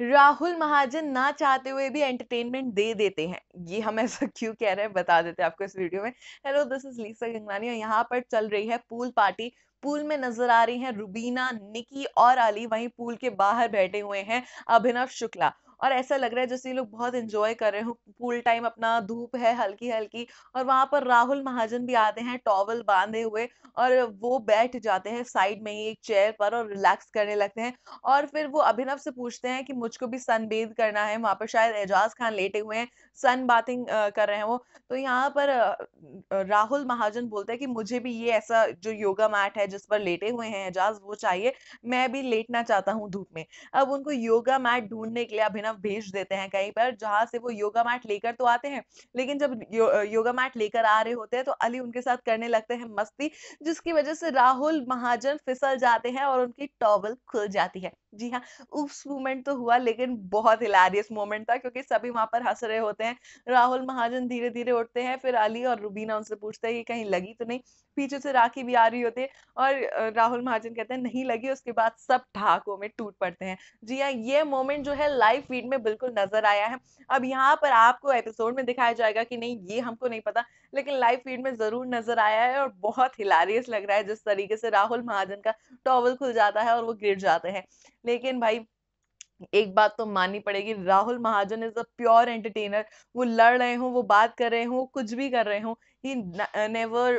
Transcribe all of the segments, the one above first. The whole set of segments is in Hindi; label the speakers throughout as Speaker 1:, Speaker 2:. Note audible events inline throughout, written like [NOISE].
Speaker 1: राहुल महाजन ना चाहते हुए भी एंटरटेनमेंट दे देते हैं ये हम ऐसा [LAUGHS] क्यों कह रहे हैं बता देते हैं आपको इस वीडियो में hello this is Lisa Gangwani और यहाँ पर चल रही है पूल पार्टी पूल में नजर आ रही हैं रुबीना निकी और अली वहीं पूल के बाहर बैठे हुए हैं अभिनव शुक्ला और ऐसा लग रहा है जैसे लोग बहुत इंजॉय कर रहे हो पूल टाइम अपना धूप है हल्की हल्की और वहां पर राहुल महाजन भी आते हैं टॉवल बांधे हुए और वो बैठ जाते हैं साइड में ही एक चेयर पर और रिलैक्स करने लगते हैं और फिर वो अभिनव से पूछते हैं कि मुझको भी सनबेद करना है वहां पर शायद एजाज खान लेटे हुए हैं सन बाथिंग कर रहे हैं वो तो यहाँ पर राहुल महाजन बोलते हैं कि मुझे भी ये ऐसा जो योगा मैट है जिस पर लेटे हुए हैं एजाज वो चाहिए मैं भी लेटना चाहता हूँ धूप में अब उनको योगा मैट ढूंढने के लिए अभिनव अभिनव भेज देते हैं कहीं पर जहां से वो योगा मैट लेकर तो आते हैं लेकिन जब यो, योगा मैट लेकर आ रहे होते हैं तो अली उनके साथ करने लगते हैं मस्ती जिसकी वजह से राहुल महाजन फिसल जाते हैं और उनकी टॉवल खुल जाती है जी हाँ उस मोमेंट तो हुआ लेकिन बहुत हिलारियस मोमेंट था क्योंकि सभी वहां पर हंस रहे होते हैं राहुल महाजन धीरे धीरे उठते हैं फिर अली और रुबीना उनसे पूछते हैं कि कहीं लगी तो नहीं पीछे से राखी भी आ रही होती है और राहुल महाजन कहते हैं नहीं लगी उसके बाद सब ठहाकों में टूट पड़ते हैं जी हाँ ये मोमेंट जो है लाइफ फीड में बिल्कुल नजर आया है अब यहाँ पर आपको एपिसोड में दिखाया जाएगा कि नहीं ये हमको नहीं पता लेकिन लाइव फीड में जरूर नजर आया है और बहुत हिलारियस लग रहा है जिस तरीके से राहुल महाजन का टॉवल खुल जाता है और वो गिर जाते हैं लेकिन भाई एक बात तो माननी पड़ेगी Rahul Mahajan is a pure entertainer वो लड़ रहे हों वो बात कर रहे हो कुछ भी कर रहे हो he never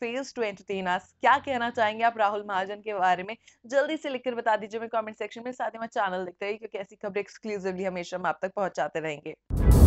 Speaker 1: fails to entertain us क्या कहना चाहेंगे आप राहुल महाजन के बारे में जल्दी से लिखकर बता दीजिए मैं कमेंट सेक्शन में साथ ही हमारा चैनल देखते रहिए क्योंकि ऐसी खबरें एक्सक्लूसिवली हमेशा हम आप तक पहुंचाते रहेंगे